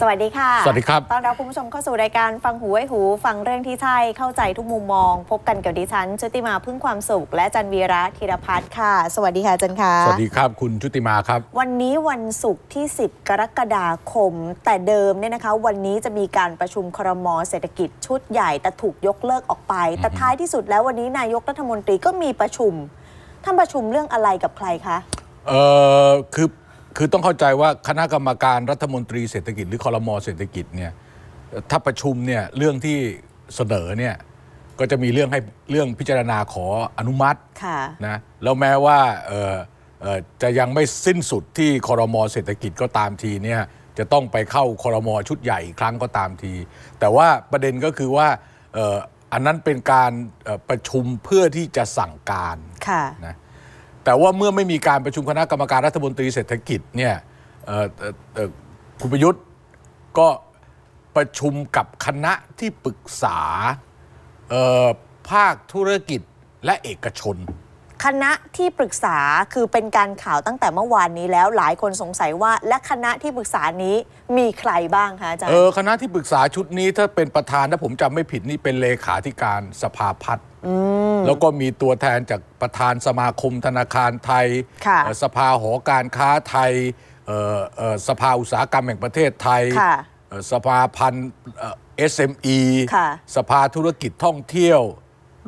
สวัสดีค่ะ สวัสดีครับตอนรับคุณผู้ชมเข้าสู่รายการฟังหูไว้หูฟังเรื่องที่ใช่เข้าใจทุกมุมมอง พบกันกับดิฉันชุติมาพึ่งความสุขและจันวีระธีรพัฒน์ค่ะ สวัสดีค่ะจันค่ะ สวัสดีครับคุณชุติมาครับ วันนี้วันศุกร์ที่ 10 กรกฎาคมแต่เดิมเนี่ยนะคะ วันนี้จะมีการประชุมครมเศรษฐกิจชุดใหญ่แต่ถูกยกเลิกออกไปแต่ท้ายที่สุดแล้ววันนี้นายกรัฐมนตรีก็มีประชุมท่านประชุมเรื่องอะไรกับใครคะ เออคือคือต้องเข้าใจว่าคณะกรรมการรัฐมนตรีเศรษฐกิจหรือคอรมอเศรษฐกิจเนี่ยถ้าประชุมเนี่ยเรื่องที่เสนอเนี่ยก็จะมีเรื่องให้เรื่องพิจารณาขออนุมัตินะแล้วแม้ว่าจะยังไม่สิ้นสุดที่คอรมอเศรษฐกิจก็ตามทีเนี่ยจะต้องไปเข้าคอรมอชุดใหญ่อีกครั้งก็ตามที แต่ว่าประเด็นก็คือว่าอันนั้นเป็นการประชุมเพื่อที่จะสั่งการะนะแต่ว่าเมื่อไม่มีการประชุมคณะกรรมการรัฐมนตรีเศรษฐกิจเนี่ยคุณประยุทธ์ก็ประชุมกับคณะที่ปรึกษาภาคธุรกิจและเอกชนคณะที่ปรึกษาคือเป็นการข่าวตั้งแต่เมื่อวานนี้แล้วหลายคนสงสัยว่า และคณะที่ปรึกษานี้มีใครบ้างคะอาจารย์เออคณะที่ปรึกษาชุดนี้ถ้าเป็นประธานถ้าผมจำไม่ผิดนี่เป็นเลขาธิการสภาพัฒน์แล้วก็มีตัวแทนจากประธานสมาคมธนาคารไทย สภาหอการค้าไทยสภาอุตสาหกรรมแห่งประเทศไทยสภาพันธ์ SME สภาธุรกิจท่องเที่ยว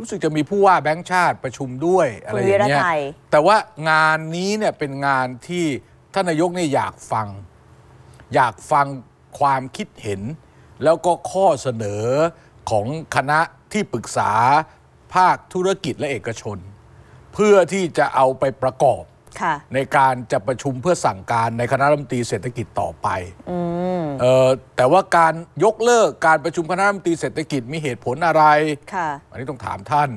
รู้สึกจะมีผู้ว่าแบงค์ชาติประชุมด้วย อะไรอย่างเงี้ยแต่ว่างานนี้เนี่ยเป็นงานที่ท่านนายกเนี่ยอยากฟัง อยากฟังความคิดเห็น แล้วก็ข้อเสนอของคณะที่ปรึกษาภาคธุรกิจและเอกชน เพื่อที่จะเอาไปประกอบในการจะประชุมเพื่อสั่งการในคณะรัฐมนตรีเศรษฐกิจต่อไปออแต่ว่าการยกเลิกการประชุมคณะรัฐมนตรีเศรษฐกิจมีเหตุผลอะไรอันนี้ต้องถามท่าน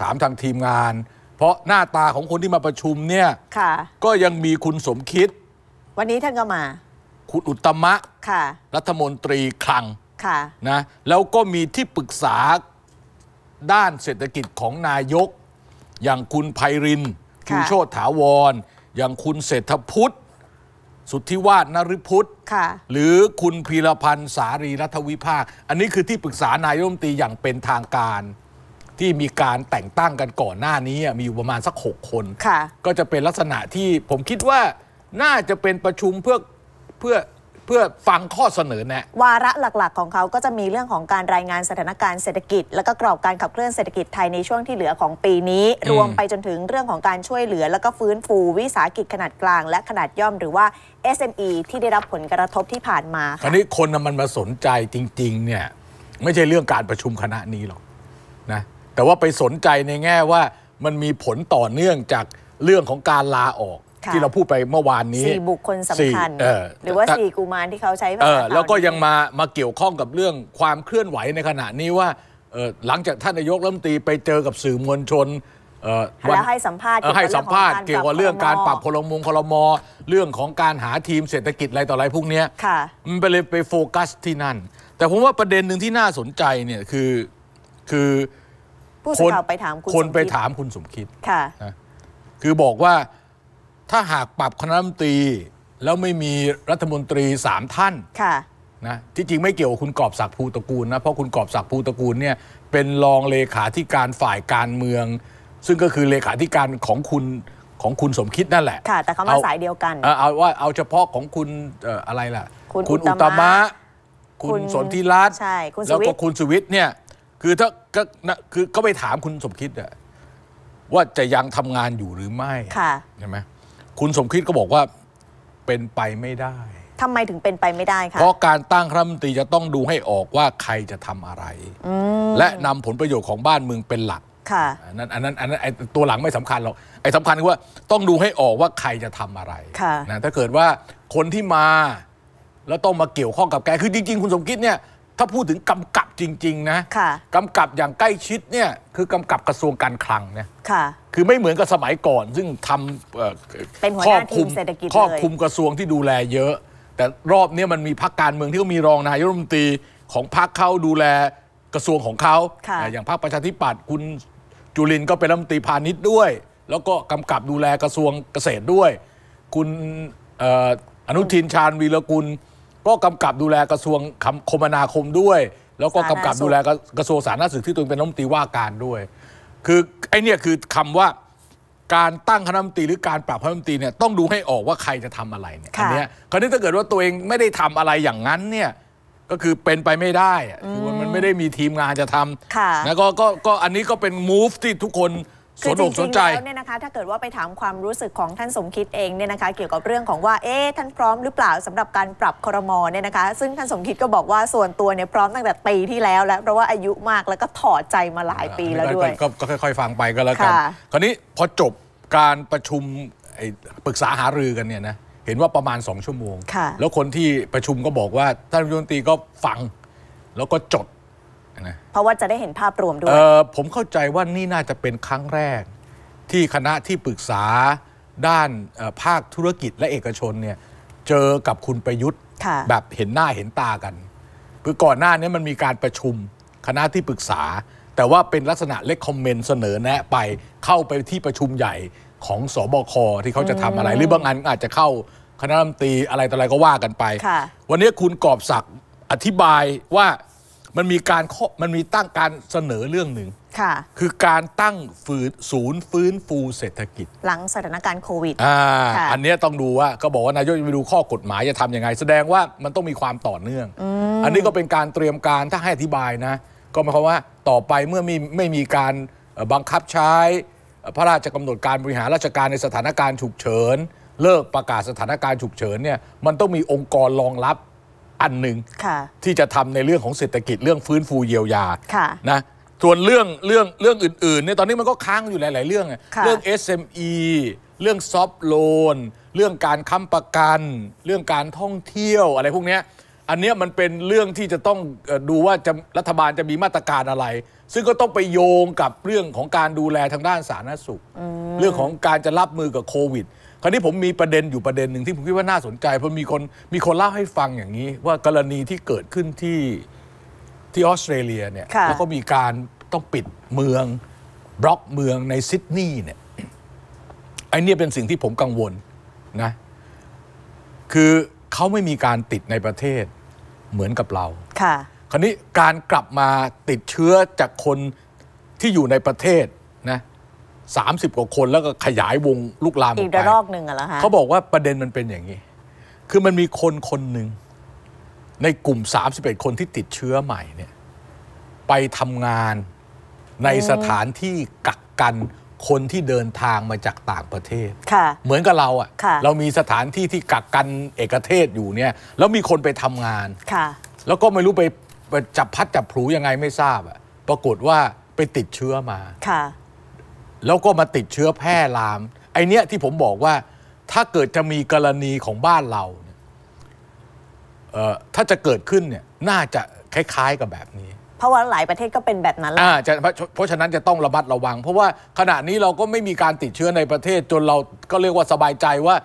ถามทางทีมงาน เพราะหน้าตาของคนที่มาประชุมเนี่ยก็ยังมีคุณสมคิด วันนี้ท่านก็มา คุณอุตมะะรัฐมนตรีคลังะนะแล้วก็มีที่ปรึกษาด้านเศรษฐกิจของนายกอย่างคุณไพรินคูโชตถาวรอย่างคุณเศรษฐพุทธสุทธิวาฒนฤพุทธ หรือคุณพีรพันธ์สารีรัฐวิภาค อันนี้คือที่ปรึกษานายรัฐมนตรีอย่างเป็นทางการที่มีการแต่งตั้งกันก่อนหน้านี้มีอยู่ประมาณสัก 6 คน ก็จะเป็นลักษณะที่ผมคิดว่าน่าจะเป็นประชุมเพื่อเพื่อเพื่อฟังข้อเสนอแนะวาระหลักๆของเขาก็จะมีเรื่องของการรายงานสถานการณ์เศรษฐกิจ และก็กรอบการขับเคลื่อนเศรษฐกิจไทยในช่วงที่เหลือของปีนี้ รวมไปจนถึงเรื่องของการช่วยเหลือ และก็ฟื้นฟูวิสาหกิจขนาดกลางและขนาดย่อมหรือว่า SME ที่ได้รับผลกระทบที่ผ่านมาคราวนี้คนมันมาสนใจจริงๆเนี่ยไม่ใช่เรื่องการประชุมคณะนี้หรอกนะแต่ว่าไปสนใจในแง่ว่า มันมีผลต่อเนื่องจากเรื่องของการลาออกที่เราพูดไปเมื่อวานนี้สี่บุคคลสำคัญ หรือว่าสี่กุมารที่เขาใช้แบบแล้วก็ยังมามาเกี่ยวข้องกับเรื่องความเคลื่อนไหวในขณะ นี้ว่าหลังจากท่านนายกรัฐมนตรีไปเจอกับสื่อมวลชนแล้วให้สัมภาษณ์ให้สัมภาษณ์เกี่ยวกับเรื่องการปรับพลมงคลมอเรื่องของการหาทีมเศรษฐกิจอะไรต่ออะไรพวกนี้มันไปเลยไปโฟกัสที่นั่นแต่ผมว่าประเด็นหนึ่งที่น่าสนใจเนี่ยคือคือคคนไปถามคุณสมคิดค่ะคือบอกว่าถ้าหากปรับคณะรัฐมนตรี แล้วไม่มีรัฐมนตรีสามท่านค่ะนะที่จริงไม่เกี่ยวกับคุณกอบศักดิ์ภูตระกูลนะเพราะคุณกอบศักดิ์ภูตระกูลเนี่ยเป็นรองเลขาธิการฝ่ายการเมือง ซึ่งก็คือเลขาธิการของคุณของคุณสมคิดนั่นแหละค่ะแต่เขามาสายเดียวกันเอาว่าเอาเฉพาะของคุณอะไรล่ะ คุณอุตมะคุณสนธิรัตน์ใช่แล้วก็คุณสุวิทย์เนี่ยคือถ้าก็คือก็ไปถามคุณสมคิดอะว่าจะยังทำงานอยู่หรือไม่ใช่ไหมคุณสมคิดก็บอกว่าเป็นไปไม่ได้ทำไมถึงเป็นไปไม่ได้คะ เพราะการตั้งคณะรัฐมนตรีจะต้องดูให้ออกว่าใครจะทำอะไรและนำผลประโยชน์ของบ้านเมืองเป็นหลัก ค่ะอันนั้นอันนั้นอันนั้นไอตัวหลังไม่สำคัญหรอกไอ้สำคัญคือว่าต้องดูให้ออกว่าใครจะทำอะไรค่ะนะ ถ้าเกิดว่าคนที่มา แล้วต้องมาเกี่ยวข้องกับแก คือจริงๆ คุณสมคิดเนี่ยถ้าพูดถึงกำกับจริงๆ นะะกำกับอย่างใกล้ชิดเนี่ยคือกำกับกระทรวงการคลังนะค่ยคือไม่เหมือนกับสมัยก่อน ซึ่งทำเอเป็นหัวหน้ามเศรษฐกิจครอบคุมกระทรวงที่ดูแลเยอะ แต่รอบนี้มันมีพักการเมืองที่มีรองนายกรัฐมนตรีของพรรคเขาดูแลกระทรวงของเขาอ่อย่างพรรคประชาธิปัตย์คุณจุลินก็เป็นรัฐมนตรีพาณิชย์ด้วย แล้วก็กำกับดูแลกระทรวงเกษตรด้วย คุณอออนุทินชาญวีรกุลก็กำกับดูแลกระทรวงคมนาคมด้วย แล้วก็กำกับดูแลกระทรวงสาธารณสุขที่ตัวเองเป็นรัฐมนตรีว่าการด้วย คือไอ้นี่คือคำว่าการตั้งคณะมนตรีหรือการปรับคณะมนตรีเนี่ยต้องดูให้ออกว่าใครจะทำอะไรเนี่ยอันนี้คราวนี้ถ้าเกิดว่าตัวเองไม่ได้ทำอะไรอย่างนั้นเนี่ยก็คือเป็นไปไม่ได้คือมันไม่ได้มีทีมงานจะทำนะก็ก็อันนี้ก็เป็นมูฟที่ทุกคนสนอกสนใจแล้วเนี่ยนะคะถ้าเกิดว่าไปถามความรู้สึกของท่านสมคิดเองเนี่ยนะคะเกี่ยวกับเรื่องของว่าเอ๊ะท่านพร้อมหรือเปล่าสำหรับการปรับครมอเนี่ยนะคะซึ่งท่านสมคิดก็บอกว่าส่วนตัวเนี่ยพร้อมตั้งแต่ปีที่แล้วแล้วเพราะว่าอายุมากแล้วก็ถอดใจมาหลายปีแล้วด้วยก็ค่อยๆ ฟังไปก็แล้วกันคราวนี้พอจบการประชุมปรึกษาหารือกันเนี่ยนะเห็นว่าประมาณ 2 ชั่วโมง แล้วคนที่ประชุมก็บอกว่าท่านรัฐมนตรีก็ฟังแล้วก็จดนะเพราะว่าจะได้เห็นภาพรวมด้วยผมเข้าใจว่านี่น่าจะเป็นครั้งแรกที่คณะที่ปรึกษาด้านภาคธุรกิจและเอกชนเนี่ยเจอกับคุณประยุทธ์ แบบเห็นหน้าเห็นตากัน คือก่อนหน้านี้มันมีการประชุม คณะที่ปรึกษา แต่ว่าเป็นลักษณะเล็กคอมเมนต์เสนอแนะไปเข้าไปที่ประชุมใหญ่ของสอบคที่เขาจะทำอะไร หรือบางอันอาจจะเข้าคณะรัฐมนตรีอะไรต่ออะไรก็ว่ากันไป วันนี้คุณกอบศักดิ์อธิบายว่ามันมีการมันมีตั้งการเสนอเรื่องหนึ่งค่ะคือการตั้งฝืนศูนย์ ฟื้นฟูเศรษฐกิจ หลังสถานการณ์โควิดอ่าอันนี้ต้องดูว่าก็บอกว่านายกจะไปดูข้อกฎหมายจะทํำยังไง แสดงว่ามันต้องมีความต่อเนื่องออันนี้ก็เป็นการเตรียมการถ้าให้อธิบายนะก็หมายความว่าต่อไปเมื่อไม่ไม่มีการบังคับใช้ พระราชกำหนดการบริหารราชการในสถานการณ์ฉุกเฉินเลิกประกาศสถานการณ์ฉุกเฉินเนี่ยมันต้องมีองค์กรรองรับอันหนึ่งที่จะทำในเรื่องของเศรษฐกิจเรื่องฟื้นฟูเยียวยาะนะส่วนเรื่องเรื่องเรื่องอื่นๆเนี่ยตอนนี้มันก็ค้างอยู่หลาย ๆ เรื่องเรื่อง SME เรื่องซอฟโลนเรื่องการค้ำประกัน เรื่องการท่องเที่ยวอะไรพวกนี้อันนี้มันเป็นเรื่องที่จะต้องดูว่าจะรัฐบาลจะมีมาตรการอะไร ซึ่งก็ต้องไปโยงกับเรื่องของการดูแลทางด้านสาธารณสุขเรื่องของการจะรับมือกับโควิดคราวนี้ผมมีประเด็นอยู่ประเด็นหนึ่งที่ผมคิดว่าน่าสนใจ เพราะมีคนมีคนเล่าให้ฟังอย่างนี้ ว่ากรณีที่เกิดขึ้นที่ที่ออสเตรเลียเนี่ยแล้วก็มีการต้องปิดเมือง บล็อกเมืองในซิดนีย์เนี่ยไอเนี่ยเป็นสิ่งที่ผมกังวลนะ คือเขาไม่มีการติดในประเทศเหมือนกับเรา ค่ะคราวนี้การกลับมาติดเชื้อจากคนที่อยู่ในประเทศนะ30กว่าคนแล้วก็ขยายวงลูกลามออีอกกระลอกหนึ่งอะเหรอคะเขาบอกว่าประเด็นมันเป็นอย่างนี้ คือมันมีคนคนหนึ่งในกลุ่ม 31 คนที่ติดเชื้อใหม่เนี่ยไปทำงานในสถานที่ กักกันคนที่เดินทางมาจากต่างประเทศค่ะ เหมือนกับเราอะ่ะ เรามีสถานที่ที่กักกันเอกเทศอยู่เนี่ยแล้วมีคนไปทำงานค่ะ แล้วก็ไม่รู้ไปจับพัดจับผูยังไงไม่ทราบอ่ะปรากฏว่าไปติดเชื้อมาค่ะแล้วก็มาติดเชื้อแพร่ลามไอเนี้ยที่ผมบอกว่าถ้าเกิดจะมีกรณีของบ้านเราเนี่ยถ้าจะเกิดขึ้นเนี่ยน่าจะคล้ายๆ กับแบบนี้ เพราะว่าหลายประเทศก็เป็นแบบนั้นแหละเพราะฉะนั้นจะต้องระมัดระวัง เพราะว่าขณะนี้เราก็ไม่มีการติดเชื้อในประเทศจนเราก็เรียกว่าสบายใจว่า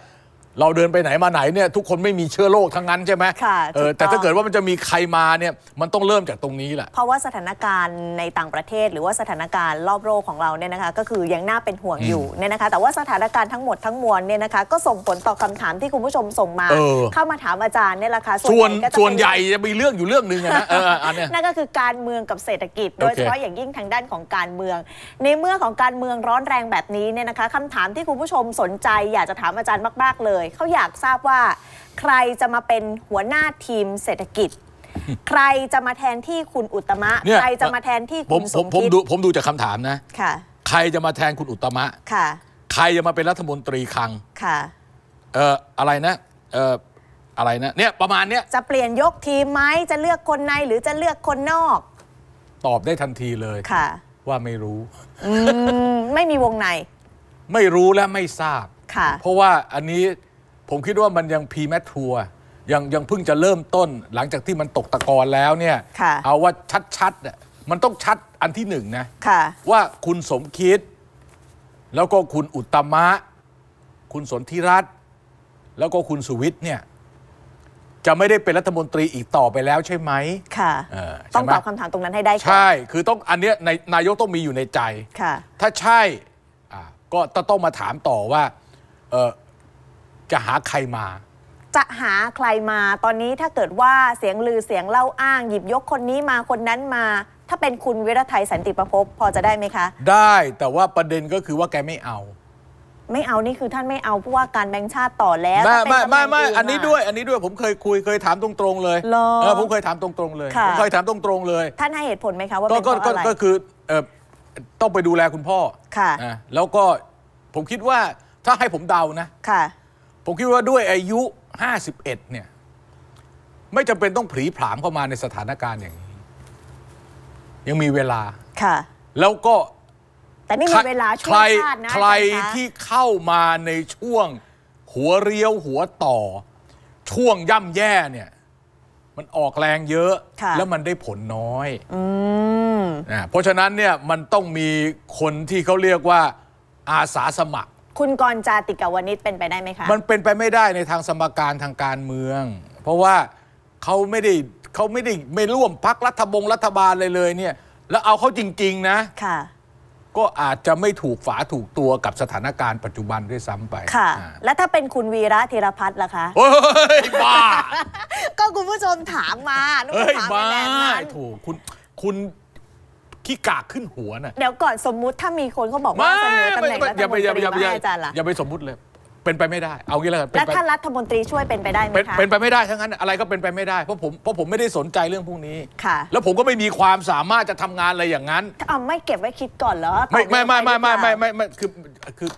เราเดินไปไหนมาไหนเนี่ยทุกคนไม่มีเชื้อโรคทั้งนั้น ใช่ไหมค่ะแต่ถ้าเกิดว่ามันจะมีใครมาเนี่ยมันต้องเริ่มจากตรงนี้แหละ เพราะว่าสถานการณ์ในต่างประเทศหรือว่าสถานการณ์รอบโลกของเราเนี่ยนะคะ ก็คือยังน่าเป็นห่วงอยู่เนี่ยนะคะ แต่ว่าสถานการณ์ทั้งหมดทั้งมวลเนี่ยนะคะ ก็ส่งผลต่อคำถามที่คุณผู้ชมส่งมาเข้ามาถามอาจารย์เนี่ยแหละค่ะส่วนส่วนใหญ่จะมีเรื่องอยู่เรื่องหนึ่งนะนั่นก็คือการเมืองกับเศรษฐกิจ โดยเฉพาะอย่างยิ่งทางด้านของการเมือง ในเมื่อของการเมืองร้อนแรงแบบนี้เนี่ยนะคะคำถามที่คุณผู้ชมสนใจ อยากจะถามอาจารย์มากๆเลยเขาอยากทราบว่า ใครจะมาเป็นหัวหน้าทีมเศรษฐกิจ ใครจะมาแทนที่คุณอุตมะ ใครจะมาแทนที่ผคุมณผสมผมคิดดูผมดูจากคำถามนะค่ะ ใครจะมาแทนคุณอุตมะค่ะ ใครจะมาเป็นรัฐมนตรีคลังค่ะ เอ่ออะไรนะเอ่ออะไรนะเนี่ยประมาณเนี้ยจะเปลี่ยนยกทีมไหมจะเลือกคนในหรือจะเลือกคนนอก ตอบได้ทันทีเลย ค่ะ ว่าไม่รู้อไม่มีวงใน ไม่รู้และไม่ทราบค่ะ เพราะว่าอันนี้ผมคิดว่ามันยังพีแมททัวร์ยังยังเพิ่งจะเริ่มต้นหลังจากที่มันตกตะกอนแล้วเนี่ยเอาว่าชัดๆเนี่ยมันต้องชัดอันที่หนึ่งนะะว่าคุณสมคิด แล้วก็คุณอุตมะคุณสนธิรัตน์แล้วก็คุณสุวิทย์เนี่ยจะไม่ได้เป็นรัฐมนตรีอีกต่อไปแล้วใช่ไหมค่ะต้องตอบคำถามตรงนั้นให้ได้ใช่ คือต้องอันเนี้ยนนายกต้องมีอยู่ในใจค่ะถ้าใช่ก็ต้องมาถามต่อว่าจะหาใครมา จะหาใครมาตอนนี้ถ้าเกิดว่าเสียงลือเสียงเล่าอ้างหยิบยกคนนี้มาคนนั้นมา ถ้าเป็นคุณวิรทยสันติประพบพอจะได้ไหมคะ ได้แต่ว่าประเด็นก็คือว่าแกไม่เอา ไม่เอานี่คือท่านไม่เอาผู้ว่าการแบงค์ชาติต่อแล้วไม่ไม่ไม่ไม่อันนี้ด้วย อันนี้ด้วยผมเคยคุยเคยถามตรงๆเลยเออผมเคยถามตรงๆเลยผมเคยถามตรงๆเลยท่านให้เหตุผลไหมคะว่าก็ก็อะไรก็คือเออต้องไปดูแลคุณพ่อค่ะ แล้วก็ผมคิดว่าถ้าให้ผมเดานะค่ะผมคิดว่าด้วยอายุ 51 เนี่ย ไม่จำเป็นต้องผีผามเข้ามาในสถานการณ์อย่างนี้ยังมีเวลาค่ะแล้วก็แต่นี่มีเวลาช่วยชาตินะใครใารคที่เข้ามาในช่วงหัวเรียว หัวต่อ ช่วงย่ำแย่เนี่ย มันออกแรงเยอะะแล้วมันได้ผลน้อยอนะเพราะฉะนั้นเนี่ยมันต้องมีคนที่เขาเรียกว่าอาสาสมัครคุณกรจาติกาวนิชเป็นไปได้ไหมคะ มันเป็นไปไม่ได้ในทางสมการ ทางการเมือง เพราะว่าเขาไม่ได้เขาไม่ได้ไม่ร่วมพักรัฐบงรัฐบาลเลยเลยเนี่ย แล้วเอาเขาจริงๆนะค่ะ ก็อาจจะไม่ถูกฝาถูกตัวกับสถานการณ์ปัจจุบันด้วยซ้ำไปค่ะและถ้าเป็นคุณวีระธีรพัฒน์ล่ะคะเฮ้ยบ้าก็คุณผู้ชมถามมาเฮ้ยถามบ้าแนนถูกคุณคุณที่กากขึ้นหัวน่ะเดี๋ยวก่อนสมมุติถ้ามีคนเขาบอกว่าเสนอตำแหน่งรัฐมนตรีให้อาจารย์ล่ะอย่าไปสมมุติเลย เป็นไปไม่ได้เอางี้แล้วกันแล้วท่านรัฐมนตรีช่วยเป็นไปได้ไหมคะเป็นไปไม่ได้ทั้งนั้นอะไรก็เป็นไปไม่ได้เพราะผมเพราะผมไม่ได้สนใจเรื่องพวกนี้ค่ะ แล้วผมก็ไม่มีความสามารถจะทำงานอะไรอย่างนั้นอาไม่เก็บไว้คิดก่อนเหรอไม่ไม่ไม่ไม่ไม่ไม่ไม่คือคือ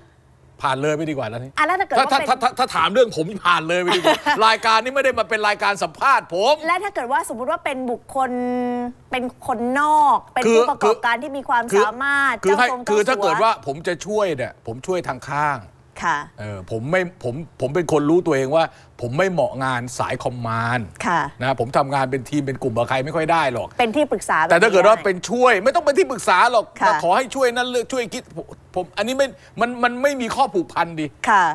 ผ่านเลยไม่ดีกว่านี่อ่ะแล้วถ้าเกิดว่าถ้าถ้าถ้าถามเรื่องผมผ่านเลยไม่ดีกว่ารายการนี้ไม่ได้มาเป็นรายการสัมภาษณ์ผมและถ้าเกิดว่าสมมุติว่าเป็นบุคคลเป็นคนนอก เป็นผู้ประกอบการที่มีความสามารถเจ้ทงคือถ้าเกิดว่าผมจะช่วยเนี่ยผมช่วยทางข้างค่ะเออผมไม่ผมผมเป็นคนรู้ตัวเองว่า ผมไม่เหมาะงานสายคอมมานด์ค่ะนะผมทำงานเป็นทีมเป็นกลุ่มกับใครไม่ค่อยได้หรอก เป็นที่ปรึกษา แต่ถ้าเกิดว่าเป็นช่วยไม่ต้องเป็นที่ปรึกษาหรอกแต่ขอให้ช่วยนั่นเลือกช่วยคิดผมผมอันนี้ไม่ มันมันไม่มีข้อผูกพันดิ ค่ะ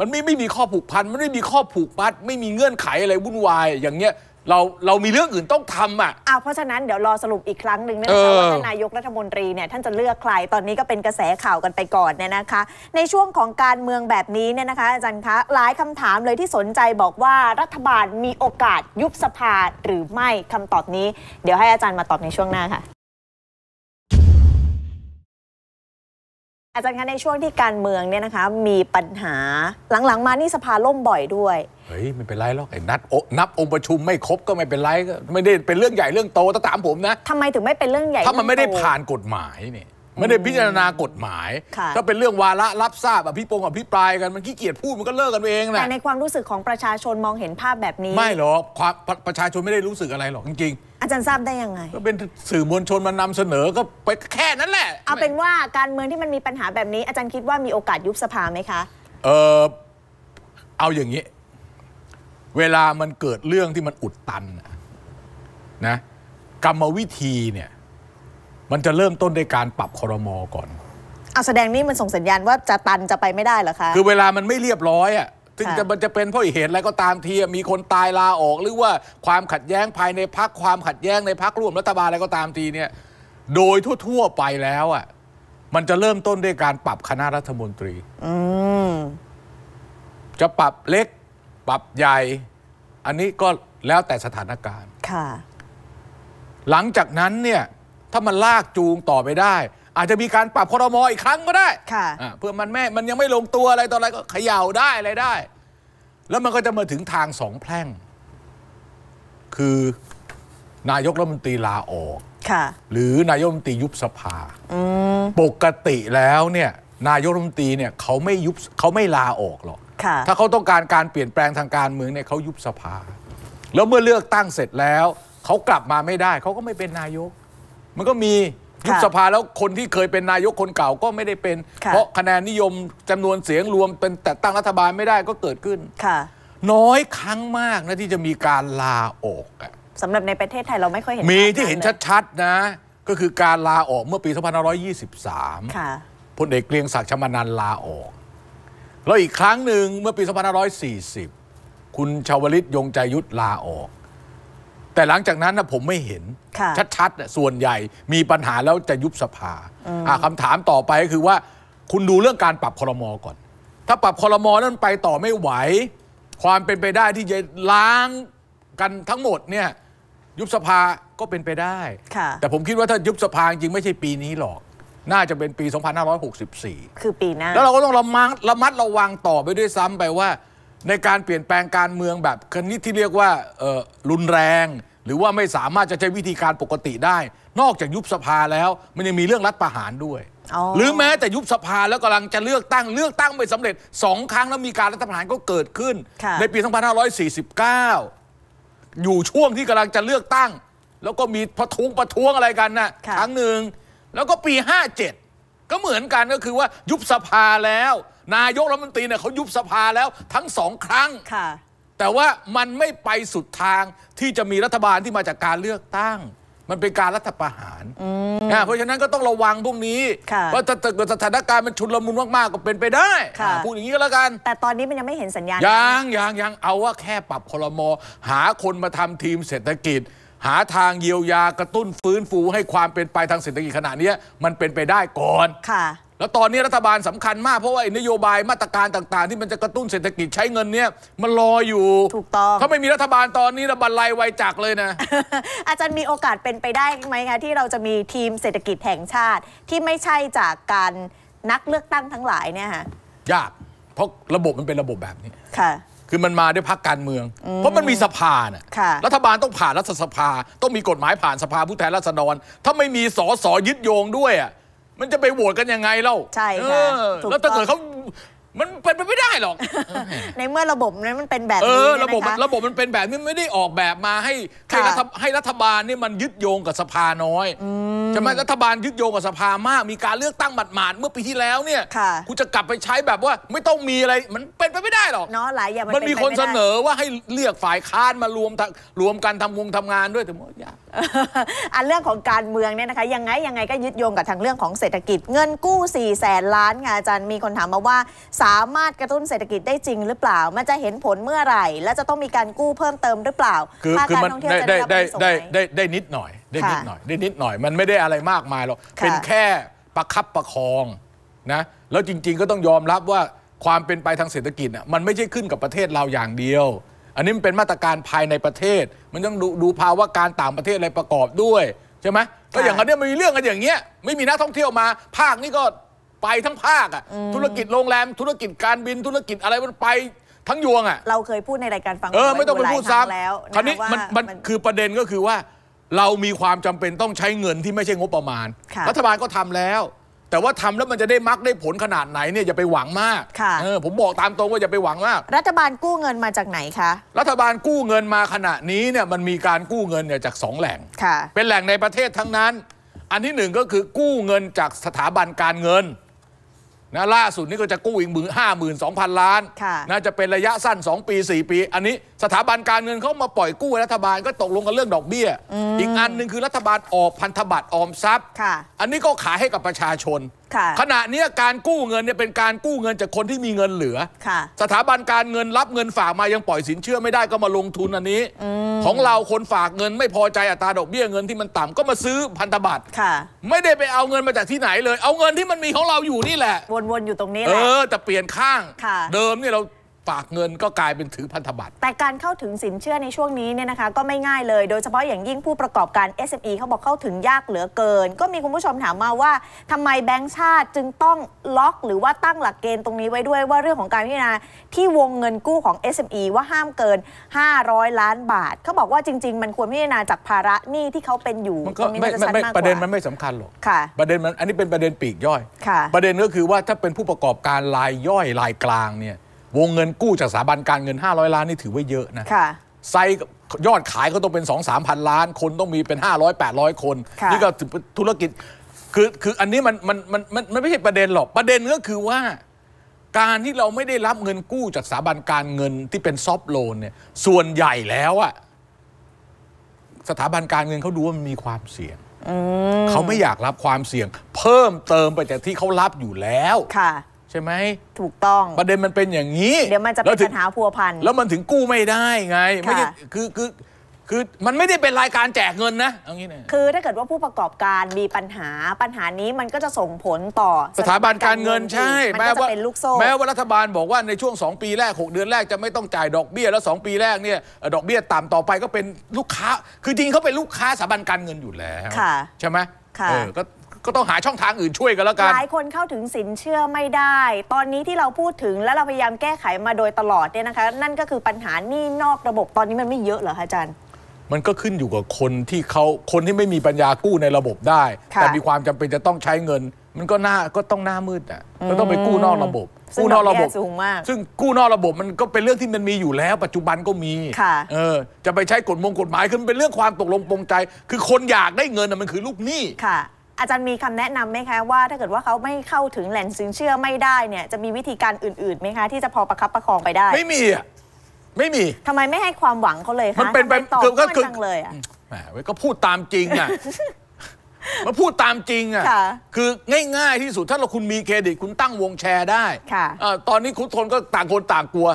มันไม่ไม่มีข้อผูกพัน มันไม่มีข้อผูกมัด ไม่มีเงื่อนไขอะไรวุ่นวายอย่างเงี้ยเราเรามีเรื่องอื่นต้องทำอ่ะอาเพราะฉะนั้นเดี๋ยวรอสรุปอีกครั้งหนึ่งนะเอคะว่าท่านนายกรัฐมนตรีเนี่ยท่านจะเลือกใครตอนนี้ก็เป็นกระแสข่าวกันไปก่อนเนี่ยนะคะ ในช่วงของการเมืองแบบนี้เนี่ยนะคะ อาจารย์คะหลายคำถามเลยที่สนใจบอกว่า รัฐบาลมีโอกาสยุบสภาหรือไม่คำตอบนี้ เดี๋ยวให้อาจารย์มาตอบในช่วงหน้าค่ะอาจารย์คะในช่วงที่การเมืองเนี่ยนะคะมีปัญหาหลังๆ มานี่สภาล่มบ่อยด้วย เฮ้ยไม่เป็นไรหรอกไอ้นัดนับองค์ประชุมไม่ครบก็ไม่เป็นไรก็ไม่ได้ เป็นเรื่องใหญ่เรื่องโตถ้าถามผมนะทำไมถึงไม่เป็นเรื่องใหญ่ถ้ามันไม่ได้ผ่านกฎหมายเนี่ยไม่ได้พิจารณากฎหมายก็เป็นเรื่องวาระรับทราบอภิปรงอภิปรายกันมันขี้เกียจพูดมันก็เลิกกันเองแหละแต่ในความรู้สึกของประชาชนมองเห็นภาพแบบนี้ ไม่หรอกความประชาชนไม่ได้รู้สึกอะไรหรอกจริงๆอาจารย์ทราบได้ยังไง ก็เป็นสื่อมวลชนมานำเสนอก็ไปแค่นั้นแหละ เอาเป็นว่าการเมืองที่มันมีปัญหาแบบนี้ อาจารย์คิดว่ามีโอกาสยุบสภาไหมคะเออเอาอย่างนี้เวลามันเกิดเรื่องที่มันอุดตันนะ กรรมวิธีเนี่ยมันจะเริ่มต้นด้วยการปรับคอรมอก่อน เอาแสดงนี่มันส่งสัญญาณว่าจะตันจะไปไม่ได้เหรอคะ คือเวลามันไม่เรียบร้อยอ่ะซึ่งจะมันจะเป็นเพราะเหตุอะไรก็ตามทีมีคนตายลาออกหรือว่าความขัดแย้งภายในพักความขัดแย้งในพักร่วมรัฐบาลอะไรก็ตามทีเนี่ย โดยทั่วๆไปแล้วอ่ะมันจะเริ่มต้นด้วยการปรับคณะรัฐมนตรีจะปรับเล็ก ปรับใหญ่อันนี้ก็แล้วแต่สถานการณ์ ค่ะ หลังจากนั้นเนี่ยถ้ามันลากจูงต่อไปได้ อาจจะมีการปรับคอรมออีกครั้งก็ได้ ค่ะ เพื่อมันแม่มันยังไม่ลงตัวอะไรต่ออะไรก็เขย่าได้อะไรได้ แล้วมันก็จะมาถึงทางสองแพร่ง คือนายกรัฐมนตรีลาออกหรือนายกรัฐมนตรียุบสภาปกติแล้วเนี่ย นายกรัฐมนตรีเนี่ยเขาไม่ยุบเขาไม่ลาออกหรอกถ้าเขาต้องการการเปลี่ยนแปลงทางการเมืองเนี่ยเขายุบสภา แล้วเมื่อเลือกตั้งเสร็จแล้ว เขากลับมาไม่ได้ เขาก็ไม่เป็นนายกมันก็มียุบสภาแล้วคนที่เคยเป็นนายกคนเก่า ก็ไม่ได้เป็นเพราะคะแนน นิยมจำนวนเสียงรวมเป็นแต่ตั้งรัฐบาลไม่ได้ก็เกิดขึ้น ค่ะ น้อยครั้งมากนะ ที่จะมีการลาออกอะสำหรับในประเทศไทยเราไม่ค่อยเห็นมีที่เห็นชัดๆนะ ก็คือการลาออกเมื่อปี 2523ค่ะพลเอกเกรียงศักดิ์ชมานันลาออก แล้วอีกครั้งหนึ่งเมื่อปี 2540 คุณชาวลิตยงใจยุทธลาออกแต่หลังจากนั้นนะผมไม่เห็น ชัดๆส่วนใหญ่มีปัญหาแล้วจะยุบสภาคำถามต่อไปก็คือว่าคุณดูเรื่องการปรับคอรมอก่อน ถ้าปรับคอรมอนั้นไปต่อไม่ไหว ความเป็นไปได้ที่จะล้างกันทั้งหมดเนี่ยยุบสภาก็เป็นไปได้ แต่ผมคิดว่าถ้ายุบสภาจริงไม่ใช่ปีนี้หรอก น่าจะเป็นปี 2564 คือปีหน้าแล้วเราก็ต้องระมัดระมัดระวังต่อไปด้วยซ้ำไปว่าในการเปลี่ยนแปลงการเมืองแบบคณิตที่เรียกว่ารุนแรงหรือว่าไม่สามารถจะใช้วิธีการปกติได้ นอกจากยุบสภาแล้ว มันยังมีเรื่องรัฐประหารด้วยหรือแม้แต่ยุบสภาแล้วกำลังจะเลือกตั้ง เลือกตั้งไม่สำเร็จสองครั้งแล้วมีการรัฐประหารก็เกิดขึ้นในปี2549 อยู่ช่วงที่กำลังจะเลือกตั้ง แล้วก็มีประท้วงประท้วงอะไรกันนะ่ะครั้งหนึ่งแล้วก็ปี57ก็เหมือนกันก็คือว่ายุบสภาแล้ว นายกรัฐมนตรีเนี่ยเขายุบสภาแล้วทั้งสองครั้งแต่ว่ามันไม่ไปสุดทางที่จะมีรัฐบาลที่มาจากการเลือกตั้ง มันเป็นการรัฐประหารนะเพราะฉะนั้นก็ต้องระวังพวกนี้ว่าถ้าเกิดสถานการณ์มันชุนลมุนมากๆก็เป็นไปได้พูดอย่างนี้ก็แล้วกัน แต่ตอนนี้มันยังไม่เห็นสัญญาณยังยังยังเอาว่าแค่ปรับพลมอหาคนมาทำทีมเศรษฐกิจ หาทางเยียวยากระตุ้นฟื้นฟู ให้ความเป็นไปทางเศรษฐกิจขณะนี้มันเป็นไปได้ก่อนค่ะแล้วตอนนี้รัฐบาลสำคัญมาก เพราะว่านโยบายมาตรการต่างๆ ที่มันจะกระตุ้นเศรษฐกิจใช้เงินเนี่ยมันรออยู่ ถูกต้องเขาไม่มีรัฐบาลตอนนี้ระบานไลไวจักเลยนะ อาจารย์มีโอกาสเป็นไปได้ไหมคะที่เราจะมีทีมเศรษฐกิจแห่งชาติที่ไม่ใช่จากการนักเลือกตั้งทั้งหลายเนี่ยค่ะยาก เพราะระบบมันเป็นระบบแบบนี้ค่ะ คือมันมาด้วยพักการเมือง เพราะมันมีสภาเนี่ยรัฐบาลต้องผ่านรัฐสภา ต้องมีกฎหมายผ่านสภาผู้แทนราษฎรถ้าไม่มีสสยึดโยงด้วยอ่ะมันจะไปโหวตกันยังไงเล่าใช่ค่ะแล้วถ้าเกิดเขา มันเป็นไปไม่ได้หรอก ในเมื่อระบบนั้นมันเป็นแบบนี้ระบบระบบมันเป็นแบบนี้ไม่ได้ออกแบบมาให้ให้รัฐให้รัฐบาลนี่มันยึดโยงกับสภาน้อยใช่ไหมรัฐบาลยึดโยงกับสภามาก มีการเลือกตั้งหมาดๆเมื่อปีที่แล้วเนี่ยคุณจะกลับไปใช้แบบว่าไม่ต้องมีอะไรมันเป็นไปไม่ได้หรอกเนาะหลายอย่าง มันมีคนเสนอว่าให้เลือกฝ่ายค้าน มารวมรวมกันทำวงทำงานด้วยแต่หมดยากอันเรื่องของการเมืองเนี่ยนะคะยังไงยังไงก็ยึดโยงกับทางเรื่องของเศรษฐกิจ เงินกู้4ี่แสนล้านไงอาจารย์มีคนถามมาว่า สามารถกระตุ้นเศรษฐกิจได้จริงหรือเปล่า มันจะเห็นผลเมื่อไหร่ และจะต้องมีการกู้เพิ่มเติมหรือเปล่าคการท่องเที่ยวได้ได้ได้ได้ได้นิดหน่อยได้นิดหน่อยได้นิดหน่อยมันไม่ได้อะไรมากมายหรอกเป็นแค่ประคับประคองนะแล้วจริง ๆก็ต้องยอมรับว่าความเป็นไปทางเศรษฐกิจอ่ะมันไม่ใช่ขึ้นกับประเทศเราอย่างเดียว อันนี้มันเป็นมาตรการภายในประเทศ มันต้องดูดูภาวะการต่างประเทศอะไรประกอบด้วยใช่ไหมก็อย่างนี้มันมีเรื่องกันอย่างเงี้ยไม่มีนักท่องเที่ยวมา ภาคนี้ก็ไปทั้งภาคอ่ะธุรกิจโรงแรมธุรกิจการบิน ธุรกิจอะไรมันไปทั้งยวงอ่ะเราเคยพูดในรายการฟังเออไม่ต้องไปพูดซ้ำแล้วคราวนี้มันมันคือประเด็นก็คือว่า เรามีความจำเป็นต้องใช้เงินที่ไม่ใช่งบประมาณ รัฐบาลก็ทำแล้ว แต่ว่าทำแล้วมันจะได้มักได้ผลขนาดไหนเนี่ยอย่าไปหวังมากเออผมบอกตามตรงว่าอย่าไปหวังมากรัฐบาลกู้เงินมาจากไหนคะรัฐบาลกู้เงินมาขณะนี้เนี่ยมันมีการกู้เงินเนี่ยจาก2แหล่งเป็นแหล่งในประเทศทั้งนั้น อันที่หนึ่งก็คือกู้เงินจากสถาบันการเงินนะล่าสุดนี่ก็จะกู้อีกหมื่นห้าหมื่นสองพันล้านนะจะเป็นระยะสั้น 2 ปี 4 ปี อันนี้สถาบันการเงินเขามาปล่อยกู้รัฐบาลก็ตกลงกันเรื่องดอกเบี้ย อีกอันหนึ่งคือรัฐบาลออกพันธบัตรออมทรัพย์ อันนี้ก็ขายให้กับประชาชนขณะนี้การกู้เงินเนี่ยเป็นการกู้เงินจากคนที่มีเงินเหลือสถาบันการเงินรับเงินฝากมายังปล่อยสินเชื่อไม่ได้ก็มาลงทุนอันนี้ของเราคนฝากเงิน ไม่พอใจอัตราดอกเบี้ยเงินที่มันต่ำก็มาซื้อพันธบัตรไม่ได้ไปเอาเงินมาจากที่ไหนเลย เอาเงินที่มันมีของเราอยู่นี่แหละ วนๆ อยู่ตรงนี้แหละเออแต่เปลี่ยนข้างเดิมเนี่ยเราฝากเงินก็กลายเป็นถือพันธบัตรแต่การเข้าถึงสินเชื่อในช่วงนี้เนี่ยนะคะก็ไม่ง่ายเลยโดยเฉพาะอย่างยิ่งผู้ประกอบการ SME เขาบอกเข้าถึงยากเหลือเกิน ก็มีคุณผู้ชมถามมาว่า ทำไมแบงก์ชาติจึงต้องล็อก หรือว่าตั้งหลักเกณฑ์ตรงนี้ไว้ด้วยว่าเรื่องของการพิจารณาที่วงเงินกู้ของ SME ว่าห้ามเกิน 500 ล้านบาทเขาบอกว่าจริง ๆ มันควรพิจารณาจากภาระหนี้ที่เขาเป็นอยู่มันก็ไม่ไม่ประเด็นมันไม่สำคัญหรอกประเด็นมันอันนี้เป็นประเด็นปีกย่อยประเด็นก็คือว่าถ้าเป็นผู้ประกอบการรายย่อยรายกลางเนี่ยวงเงินกู้จากสถาบันการเงิน 500 ล้านนี่ถือว่าเยอะนะ ค่ะไซยอดขายก็ต้องเป็น2 3พัน ล้าน คนต้องมีเป็น500 800คนค่ะนี่ก็ถือ็ธุรกิจ คือคืออันนี้มันมันมันมันมันไม่ใช่ประเด็นหรอกประเด็นก็คือว่า การที่เราไม่ได้รับเงินกู้จากสถาบันการเงิน ที่เป็นซอฟโลนเนี่ย ส่วนใหญ่แล้วอะสถาบันการเงินเขาดูว่ามันมีความเสี่ยงเขาไม่อยากรับความเสี่ยง เพิ่มเติมไปจากที่เขารับอยู่แล้ว ค่ะใช่ไหมถูกต้องประเด็นมันเป็นอย่างนี้เดี๋ยวมันจะเป็นปัญหาพัวพันแล้วมันถึงกู้ไม่ได้ไงไม่ใช่คือคือคือ มันไม่ได้เป็นรายการแจกเงินนะเอางี้นะคือถ้าเกิดว่าผู้ประกอบการมีปัญหาปัญหานี้มันก็จะส่งผลต่อสถาบันการเงินใช่ แม้ว่าแม้ว่ารัฐบาลบอกว่าในช่วง 2 ปีแรก 6 เดือนแรกจะไม่ต้องจ่ายดอกเบี้ยแล้ว 2 ปีแรกเนี่ยดอกเบี้ยต่ำต่อไปก็เป็นลูกค้า คือจริงเขาเป็นลูกค้าสถาบันการเงินอยู่แล้วใช่ไหมก็ก็ต้องหาช่องทางอื่นช่วยกันแล้วกันหลายคนเข้าถึงสินเชื่อไม่ได้ ตอนนี้ที่เราพูดถึงและเราพยายามแก้ไขมาโดยตลอดเนี่ยนะคะ นั่นก็คือปัญหานี่นอกระบบตอนนี้มันไม่เยอะเหรอคะอาจารย์ มันก็ขึ้นอยู่กับคนที่เขาคนที่ไม่มีปัญญากู้ในระบบได้ แต่มีความจำเป็นจะต้องใช้เงิน มันก็หน้าก็ต้องหน้ามืดอ่ะก็ต้องไปกู้นอกระบบกู้นอกระบบสูงมากซึ่งกู้นอกระบบมันก็เป็นเรื่องที่มันมีอยู่แล้ว ปัจจุบันก็มีเออ จะไปใช้กฎมงกฎหมายคือเป็นเรื่องความตกลงปรงใจ คือคนอยากได้เงินมันคือลูกหนี้อาจารย์มีคำแนะนำไหมคะว่า ถ้าเกิดว่าเขาไม่เข้าถึงแหล่งสินเชื่อไม่ได้เนี่ย จะมีวิธีการอื่นๆไหมคะที่จะพอประคับประคองไปได้ ไม่มีอ่ะไม่มี ทำไมไม่ให้ความหวังเขาเลยคะมันเป็นไปตอบก็คืงเลยอ่ะแหมก็พูดตามจริงอ่ะมาพูดตามจริงอ่ะคือง่ายๆที่สุดถ้าเราคุณมีเครดิตคุณตั้งวงแชร์ได้ตอนนี้คุณทนก็ต่างคนต่างกลัว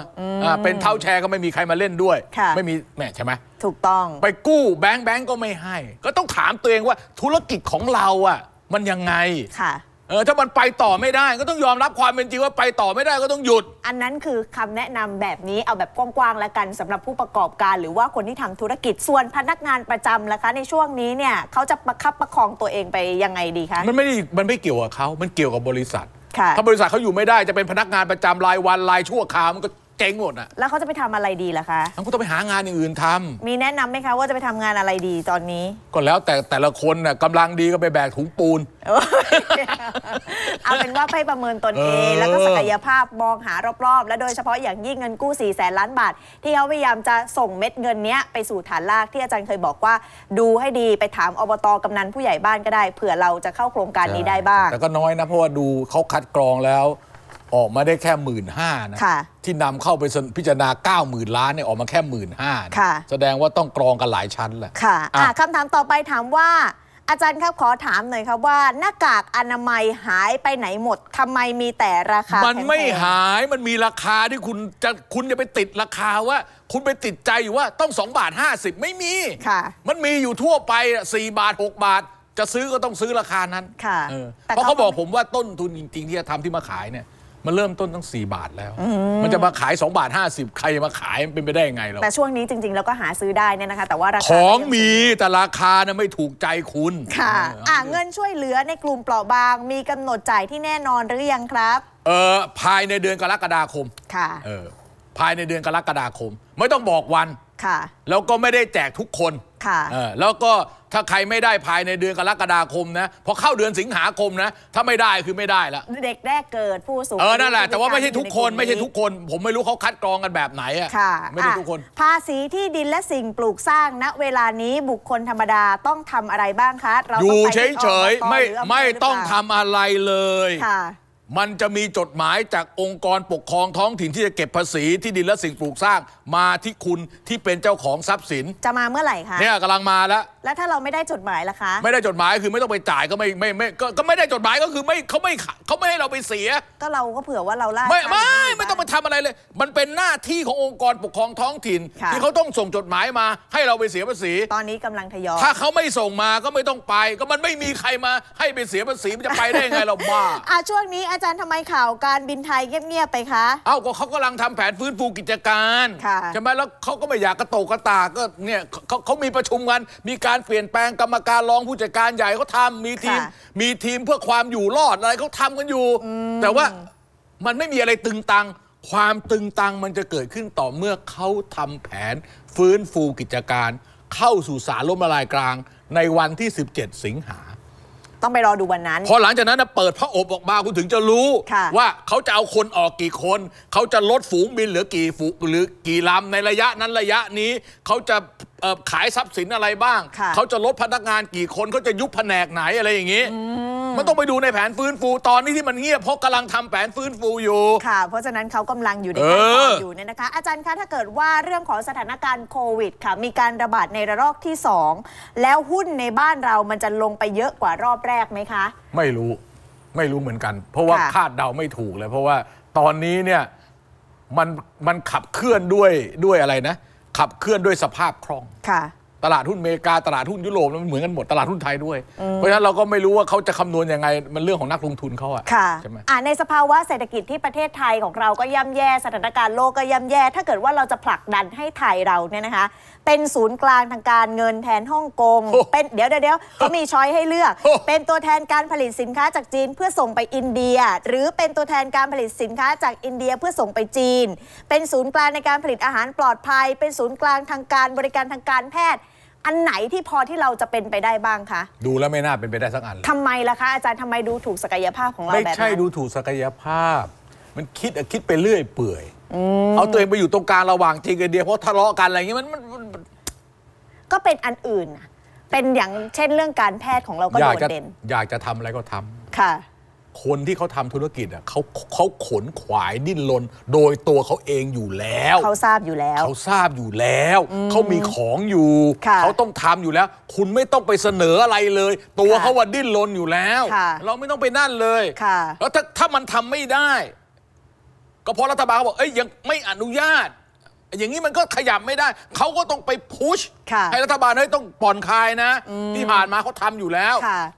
เป็นเท่าแชร์ก็ไม่มีใครมาเล่นด้วย ไม่มีแหมใช่ไหมถูกต้องไปกู้แบงค์แบงค์ก็ไม่ให้ ก็ต้องถามตัวเองว่าธุรกิจของเราอ่ะมันยังไงค่ะเออถ้ามันไปต่อไม่ได้ก็ต้องยอมรับความเป็นจริงว่าไปต่อไม่ได้ก็ต้องหยุด อันนั้นคือคำแนะนำแบบนี้เอาแบบกว้างๆแล้วกันสำหรับผู้ประกอบการ หรือว่าคนที่ทำธุรกิจส่วนพนักงานประจำล่ะคะในช่วงนี้เนี่ยเขาจะประคับประคองตัวเองไปยังไงดีคะมันไม่ได้มันไม่เกี่ยวกับเขามันเกี่ยวกับบริษัทถ้าบริษัทเขาอยู่ไม่ได้จะเป็นพนักงานประจำรายวันรายชั่วคราวมันก็เจ๊งหมดอะแล้วเขาจะไปทำอะไรดีล่ะคะทั้งต้องไปหางานอื่นทำมีแนะนำไหมคะว่าจะไปทำงานอะไรดีตอนนี้ก็แล้วแต่แต่ละคนน่ะกำลังดีก็ไปแบกถุงปูน เอาเป็นว่าให้ประเมินตนเองแล้วก็ศักยภาพมองหารอบๆ และโดยเฉพาะอย่างยิ่งเงินกู้4ี่แสนล้านบาท ที่เขาพยายามจะส่งเม็ดเงินนี้ ไปสู่ฐานลากที่อาจารย์เคยบอกว่าดูให้ดีไปถามอบตกำนันผู้ใหญ่บ้านก็ได้เผื่อเราจะเข้าโครงการนี้ได้บ้างแต่ก็น้อยนะ เพราะว่าดูเขาคัดกรองแล้ว ออกมาได้แค่หมื่นห้านะ ค่ะที่นำเข้าไปพิจารณา9 0,000 ล้านเนี่ยออกมาแค่หมื่นห้าแสดงว่าต้องกรองกันหลายชั้นแหละค่ะะคำถามต่อไปถามว่าอาจารย์ครับขอถามหน่อยครับว่า หน้ากากอนามัยหายไปไหนหมด ทำไมมีแต่ราคามันไม่หายมันมีราคาที่คุณจะคุณจะไปติดราคาว่าคุณไปติดใจอยู่ว่าต้อง2บาท50 ไม่มีค่ะ มันมีอยู่ทั่วไป4บาท6บาท จะซื้อก็ต้องซื้อราคานั้นค่ะเพราะเขาบอกผมว่าต้นทุนจริง ๆ ที่จะทำที่มาขายเนี่ยมันเริ่มต้นตั้ง 4 บาทแล้ว มันจะมาขาย 2 บาท 50 ใครมาขายมันเป็นไปได้ยังไงเราแต่ช่วงนี้จริงๆเราก็หาซื้อได้เนี่ยนะคะ แต่ว่าราคาของมีแต่ราคานะไม่ถูกใจคุณ ค่ะ อ่าเงินช่วยเหลือในกลุ่มเปล่าบางมีกำหนดจ่ายที่แน่นอนหรือยังครับ เออภายในเดือนกรกฎาคม ค่ะ เออภายในเดือนกรกฎาคม ไม่ต้องบอกวันค่ะแล้วก็ไม่ได้แจกทุกคนค่ะแล้วก็ถ้าใครไม่ได้ภายในเดือนกรกฎาคมนะพอเข้าเดือนสิงหาคมนะ ถ้าไม่ได้คือไม่ได้ละเด็กแรกเกิดผู้สูงเออนั่นแหละแต่ว่าไม่ใช่ทุกคนไม่ใช่ทุกคน ผมไม่รู้เขาคัดกรองกันแบบไหนอ่ะไม่ใช่ทุกคน ภาษีที่ดินและสิ่งปลูกสร้าง ณเวลานี้บุคคลธรรมดาต้องทำอะไรบ้างคะเราอยู่เฉยๆ ไม่ไม่ต้องทำอะไรเลยค่ะมันจะมีจดหมายจากองค์กรปกครองท้องถิ่นที่จะเก็บภาษีที่ดิน และสิ่งปลูกสร้างมาที่คุณที่เป็นเจ้าของทรัพย์สิน จะมาเมื่อไหร่คะเนี่ยกำลังมาแล้ว แล้วถ้าเราไม่ได้จดหมายล่ะคะไม่ได้จดหมายคือไม่ต้องไปจ่ายก็ไม่ ไม่ไม่ก็ไม่ได้จดหมายก็คือไม่เขาไม่เขาไม่ให้เราไปเสีย ก็เราก็เผื่อว่าเราล่าไม่ ไม่ ไม่ต้องมาทำอะไรเลย มันเป็นหน้าที่ขององค์กรปกครองท้องถิ่น ที่เขาต้องส่งจดหมายมาให้เราไปเสียภาษี ตอนนี้กำลังทยอยถ้าเขาไม่ส่งมาก็ไม่ต้องไปก็มันไม่มีใครมาให้ไปเสียภาษีมันจะไปได้ไงเราบ้าอ่ะช่วงนี้อาจารย์ทำไมข่าวการบินไทยเงียบๆไปคะ เอ้าก็เขากำลังทำแผนฟื้นฟูกิจการใช่ไหมแล้วเขาก็ไม่อยากกระโตกกระตาก็เนี่ยเขาเขามีประชุมกันมีการเปลี่ยนแปลงกรรมการรองผู้จัดการใหญ่เขาทำมีทีมมีทีมเพื่อความอยู่รอดอะไรเขาทำกันอยู่ แต่ว่ามันไม่มีอะไรตึงตังความตึงตังมันจะเกิดขึ้นต่อเมื่อเขาทำแผนฟื้นฟูกิจการ เข้าสู่สารล้มละลายกลางในวันที่ 17 สิงหาต้องไปรอดูวันนั้นพอหลังจากนั้นเปิดพระอบออกมา คุณถึงจะรู้ ว่าเขาจะเอาคนออกกี่คน เขาจะลดฝูงบินเหลือกี่ฝูงหรือกี่ลำในระยะนั้นระยะนี้ เขาจะขายทรัพย์สินอะไรบ้าง เขาจะลดพนักงานกี่คนเขาจะยุบแผนกไหนอะไรอย่างนี้มันต้องไปดูในแผนฟื้นฟูตอนนี้ที่มันเงียบเพราะกำลังทำแผนฟื้นฟูอยู่ ค่ะ เพราะฉะนั้นเขากำลังอยู่ในขั้นตอนอยู่เนี่ยนะคะอาจารย์คะถ้าเกิดว่าเรื่องของสถานการณ์โควิด ค่ะ มีการระบาดในระลอกที่ 2 แล้วหุ้นในบ้านเรามันจะลงไปเยอะกว่ารอบแรกไหมคะ ไม่รู้ไม่รู้เหมือนกัน เพราะว่าคาดเดาไม่ถูกเลย เพราะว่าตอนนี้เนี่ยมันมันขับเคลื่อนด้วยด้วยอะไรนะ ขับเคลื่อนด้วยสภาพคล่องค่ะตลาดหุ้นอเมริกาตลาดหุ้นยุโรปมันเหมือนกันหมดตลาดหุ้นไทยด้วย เพราะฉะนั้นเราก็ไม่รู้ว่าเขาจะคำนวณยังไงมันเรื่องของนักลงทุนเขาอะใช่ไหมในสภาวะเศรษฐกิจที่ประเทศไทยของเราก็ย่ำแย่สถานการณ์โลกก็ย่ำแย่ถ้าเกิดว่าเราจะผลักดันให้ไทยเราเนี่ยนะคะเป็นศูนย์กลางทางการเงินแทนฮ่องกงเป็นเดี๋ยวเดี๋ยวเขามีช้อยให้เลือกเป็นตัวแทนการผลิตสินค้าจากจีนเพื่อส่งไปอินเดีย หรือเป็นตัวแทนการผลิตสินค้าจากอินเดียเพื่อส่งไปจีน เป็นศูนย์กลางในการผลิตอาหารปลอดภัย เป็นศูนย์กลางทางการบริการทางการแพทย์อันไหนที่พอที่เราจะเป็นไปได้บ้างคะ ดูแล้วไม่น่าเป็นไปได้สักอันเลยทำไมล่ะคะอาจารย์ทำไมดูถูกศักยภาพของเราแบบนั่นใช่ดูถูกศักยภาพ มันคิดอะคิดไปเรื่อยเปื่อยเอาตัวเองไปอยู่ตรงกลางระหว่างจริงกับเดียเพราะทะเลาะกันอะไรอย่างเงี้ยมันมัน ก็เป็นอันอื่นเป็นอย่างเช่นเรื่องการแพทย์ของเราก็โดดเด่น อยากจะทำอะไรก็ทำค่ะคนที่เขาทำธุรกิจอ่ะเขาเขาขนขวายดิ้นรนโดยตัวเขาเองอยู่แล้วเขาทราบอยู่แล้วเขาทราบอยู่แล้วเขามีของอยู่เขาต้องทำอยู่แล้ว คุณไม่ต้องไปเสนออะไรเลย ตัวเขาว่าดิ้นรนอยู่แล้วเราไม่ต้องไปนั่นเลยแล้วถ้าถ้ามันทำไม่ได้ ก็เพราะรัฐบาลเขาบอกเอ้ยยังไม่อนุญาต อย่างนี้มันก็ขยับไม่ได้เขาก็ต้องไปพุชให้รัฐบาลเห้ยต้องผ่อนคลายนะ ที่ผ่านมาเขาทำอยู่แล้ว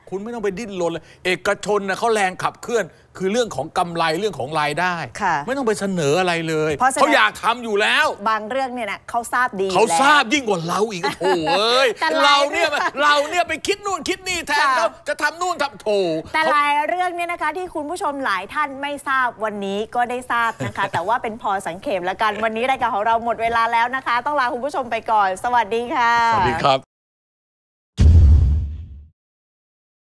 คุณไม่ต้องไปดิ้นรนเลยเอกชนนะเขาแรงขับเคลื่อนคือเรื่องของกำไรเรื่องของรายได้ไม่ต้องไปเสนออะไรเลยเพราะอยากทำอยู่แล้ว บางเรื่องเนี่ยนะเขาทราบดีเขาทราบยิ่งกว่าเราอีกโอ้ถเอ้ยเราเนี่ยเราเนี่ยไปคิดนู่นคิดนี่แทนเขาจะทำนู่นทำโถแต่หลายเรื่องเนี่ยนะคะที่คุณผู้ชมหลายท่านไม่ทราบวันนี้ก็ได้ทราบนะคะ แต่ว่าเป็นพอสังเขตละกัน วันนี้รายการของเราหมดเวลาแล้วนะคะ ต้องลาคุณผู้ชมไปก่อนสวัสดีค่ะค่ะสวัสดีครับ